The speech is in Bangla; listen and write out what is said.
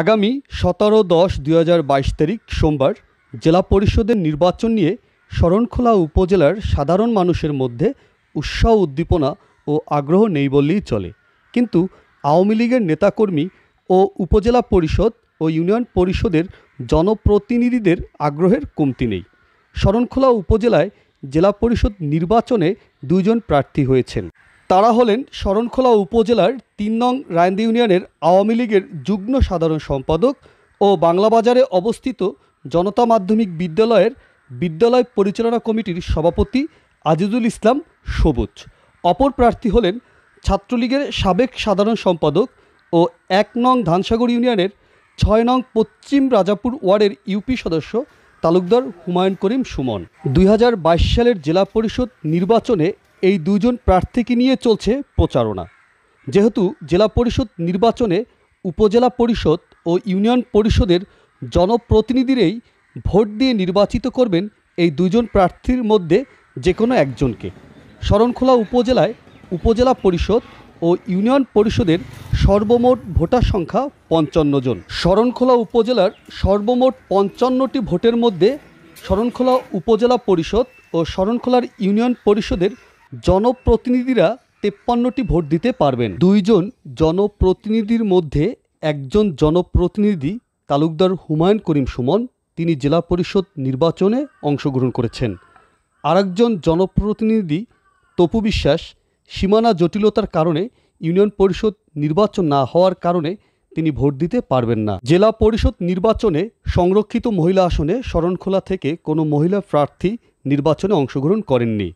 আগামী সতেরো দশ দুই তারিখ সোমবার জেলা পরিষদের নির্বাচন নিয়ে শরণখোলা উপজেলার সাধারণ মানুষের মধ্যে উৎসাহ উদ্দীপনা ও আগ্রহ নেই বললেই চলে কিন্তু আওয়ামী লীগের নেতাকর্মী ও উপজেলা পরিষদ ও ইউনিয়ন পরিষদের জনপ্রতিনিধিদের আগ্রহের কমতি নেই শরণখোলা উপজেলায় জেলা পরিষদ নির্বাচনে দুজন প্রার্থী হয়েছেন তারা হলেন শরণখোলা উপজেলার তিন নং রায়ন্দ ইউনিয়নের আওয়ামী লীগের যুগ্ম সাধারণ সম্পাদক ও বাংলাবাজারে অবস্থিত জনতা মাধ্যমিক বিদ্যালয়ের বিদ্যালয় পরিচালনা কমিটির সভাপতি আজিজুল ইসলাম সবুজ অপর প্রার্থী হলেন ছাত্রলীগের সাবেক সাধারণ সম্পাদক ও এক নং ধানসাগর ইউনিয়নের ছয় নং পশ্চিম রাজাপুর ওয়ার্ডের ইউপি সদস্য তালুকদার হুমায়ুন করিম সুমন দুই সালের জেলা পরিষদ নির্বাচনে এই দুজন প্রার্থীকে নিয়ে চলছে প্রচারণা যেহেতু জেলা পরিষদ নির্বাচনে উপজেলা পরিষদ ও ইউনিয়ন পরিষদের জনপ্রতিনিধিরাই ভোট দিয়ে নির্বাচিত করবেন এই দুজন প্রার্থীর মধ্যে যে কোনো একজনকে শরণখোলা উপজেলায় উপজেলা পরিষদ ও ইউনিয়ন পরিষদের সর্বমোট ভোটার সংখ্যা পঞ্চান্ন জন শরণখোলা উপজেলার সর্বমোট পঞ্চান্নটি ভোটের মধ্যে শরণখোলা উপজেলা পরিষদ ও শরণখোলার ইউনিয়ন পরিষদের জনপ্রতিনিধিরা তেপ্পান্নটি ভোট দিতে পারবেন দুইজন জনপ্রতিনিধির মধ্যে একজন জনপ্রতিনিধি তালুকদার হুমায়ুন করিম সুমন তিনি জেলা পরিষদ নির্বাচনে অংশগ্রহণ করেছেন আরেকজন জনপ্রতিনিধি তপু বিশ্বাস সীমানা জটিলতার কারণে ইউনিয়ন পরিষদ নির্বাচন না হওয়ার কারণে তিনি ভোট দিতে পারবেন না জেলা পরিষদ নির্বাচনে সংরক্ষিত মহিলা আসনে শরণখোলা থেকে কোনো মহিলা প্রার্থী নির্বাচনে অংশগ্রহণ করেননি